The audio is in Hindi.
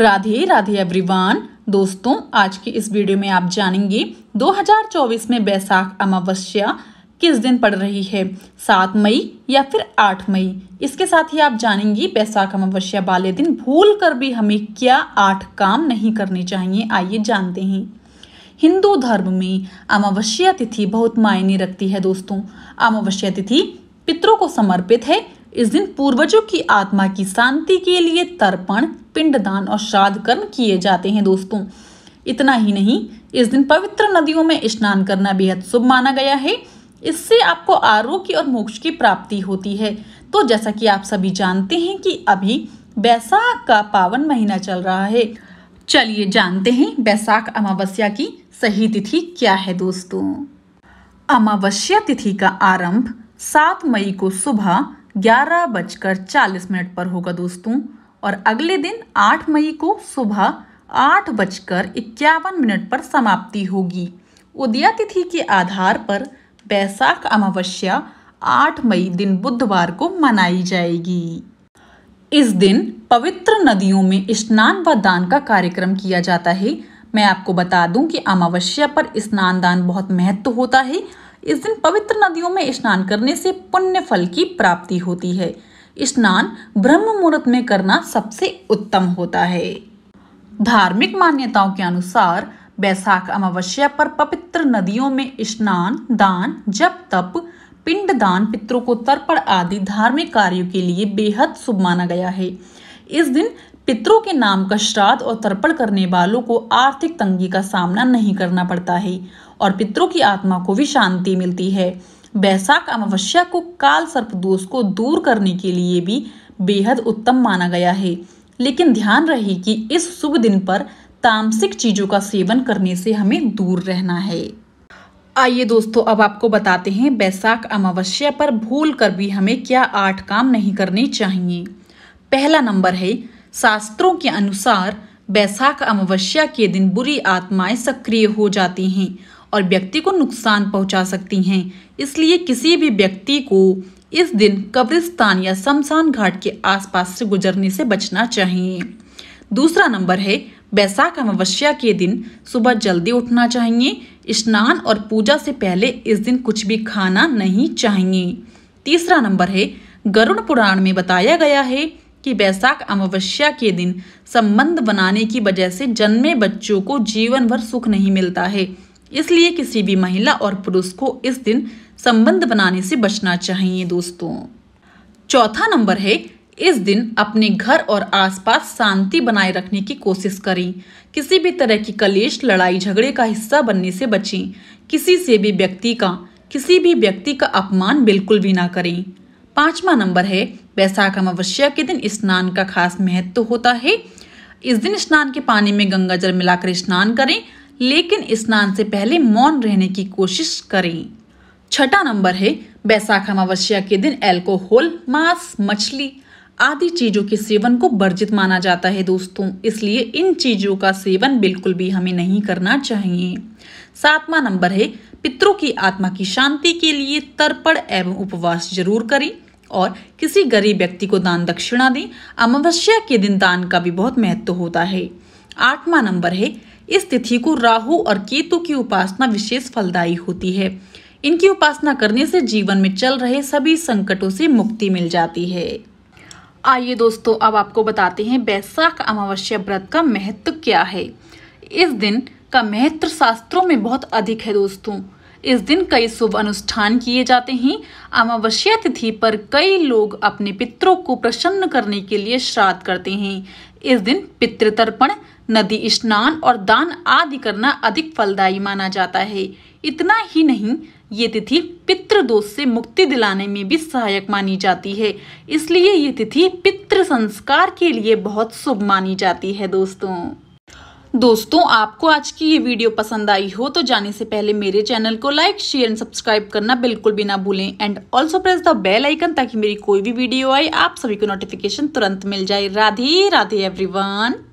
राधे राधे एवरीवन दोस्तों आज की इस वीडियो में आप जानेंगे 2024 में बैसाख अमावस्या किस दिन पड़ रही है सात मई या फिर आठ मई इसके साथ ही आप जानेंगे बैसाख अमावस्या वाले दिन भूल कर भी हमें क्या आठ काम नहीं करने चाहिए आइए जानते हैं हिंदू धर्म में अमावस्या तिथि बहुत मायने रखती है दोस्तों अमावस्या तिथि पितरों को समर्पित है इस दिन पूर्वजों की आत्मा की शांति के लिए तर्पण पिंडदान और श्राद्ध कर्म किए जाते हैं दोस्तों इतना ही नहीं इस दिन पवित्र नदियों में स्नान करना बेहद शुभ माना गया है इससे आपको आरोग्य और मोक्ष की प्राप्ति होती है तो जैसा कि आप सभी जानते हैं कि अभी बैसाख का पावन महीना चल रहा है चलिए जानते हैं बैसाख अमावस्या की सही तिथि क्या है दोस्तों अमावस्या तिथि का आरंभ सात मई को सुबह ग्यारह बजकर चालीस मिनट पर होगा दोस्तों और अगले दिन आठ मई को सुबह आठ बजकर इक्यावन मिनट पर समाप्ति होगी उदया तिथि के आधार पर बैसाख अमावस्या 8 मई दिन बुधवार को मनाई जाएगी इस दिन पवित्र नदियों में स्नान व दान का कार्यक्रम किया जाता है मैं आपको बता दूं कि अमावस्या पर स्नान दान बहुत महत्व होता है इस दिन पवित्र नदियों में स्नान करने से पुण्य फल की प्राप्ति होती है स्नान ब्रह्म मुहूर्त में करना सबसे उत्तम होता है धार्मिक मान्यताओं के अनुसार बैसाख अमावस्या पर पवित्र नदियों में स्नान दान जप तप पिंड दान पितरों को तर्पण आदि धार्मिक कार्यों के लिए बेहद शुभ माना गया है इस दिन पितरों के नाम का श्राद्ध और तर्पण करने वालों को आर्थिक तंगी का सामना नहीं करना पड़ता है और पितरों की आत्मा को भी शांति मिलती है बैसाख अमावस्या को काल सर्प दोष को दूर करने के लिए भी बेहद उत्तम माना गया है लेकिन ध्यान रहे कि इस शुभ दिन पर तामसिक चीजों का सेवन करने से हमें दूर रहना है आइए दोस्तों अब आपको बताते हैं बैसाख अमावस्या पर भूल कर भी हमें क्या आठ काम नहीं करने चाहिए पहला नंबर है शास्त्रों के अनुसार बैसाख अमावस्या के दिन बुरी आत्माएं सक्रिय हो जाती हैं और व्यक्ति को नुकसान पहुंचा सकती हैं इसलिए किसी भी व्यक्ति को इस दिन कब्रिस्तान या शमशान घाट के आसपास से गुजरने से बचना चाहिए दूसरा नंबर है बैसाख अमावस्या के दिन सुबह जल्दी उठना चाहिए स्नान और पूजा से पहले इस दिन कुछ भी खाना नहीं चाहिए तीसरा नंबर है गरुण पुराण में बताया गया है कि बैसाख अमावस्या के दिन संबंध बनाने की वजह से जन्मे बच्चों को जीवन भर सुख नहीं मिलता है इसलिए किसी भी महिला और पुरुष को इस दिन संबंध बनाने से बचना चाहिए दोस्तों चौथा नंबर है इस दिन अपने घर और आसपास शांति बनाए रखने की कोशिश करें किसी भी तरह की कलेश लड़ाई झगड़े का हिस्सा बनने से बचें किसी से भी व्यक्ति का किसी भी व्यक्ति का अपमान बिल्कुल भी ना करें पांचवा नंबर है वैसाख अमावस्या के दिन स्नान का खास महत्व तो होता है इस दिन स्नान के पानी में गंगा जल मिलाकर स्नान करें लेकिन स्नान से पहले मौन रहने की कोशिश करें छठा नंबर है बैसाख अमावस्या के दिन एल्कोहल मांस मछली आदि चीज़ों के सेवन को वर्जित माना जाता है दोस्तों इसलिए इन चीज़ों का सेवन बिल्कुल भी हमें नहीं करना चाहिए सातवां नंबर है पितरों की आत्मा की शांति के लिए तर्पण एवं उपवास जरूर करें और किसी गरीब व्यक्ति को दान दक्षिणा दें अमावस्या के दिन दान का भी बहुत महत्व होता है आठवां नंबर है इस तिथि को राहु और केतु की उपासना विशेष फलदायी होती है इनकी उपासना करने से जीवन में चल रहे सभी संकटों से मुक्ति मिल जाती है आइए दोस्तों अब आपको बताते हैं बैसाख अमावस्या व्रत का महत्व क्या है इस दिन का महत्व शास्त्रों में बहुत अधिक है दोस्तों इस दिन कई शुभ अनुष्ठान किए जाते हैं अमावस्या तिथि पर कई लोग अपने पितरों को प्रसन्न करने के लिए श्राद्ध करते हैं इस दिन पितृतर्पण नदी स्नान और दान आदि करना अधिक फलदायी माना जाता है इतना ही नहीं ये तिथि पितृदोष से मुक्ति दिलाने में भी सहायक मानी जाती है इसलिए ये तिथि पितृ संस्कार के लिए बहुत शुभ मानी जाती है दोस्तों दोस्तों आपको आज की ये वीडियो पसंद आई हो तो जाने से पहले मेरे चैनल को लाइक शेयर एंड सब्सक्राइब करना बिल्कुल भी ना भूलें and also press the bell icon ताकि मेरी कोई भी वीडियो आए आप सभी को नोटिफिकेशन तुरंत मिल जाए राधे राधे एवरीवन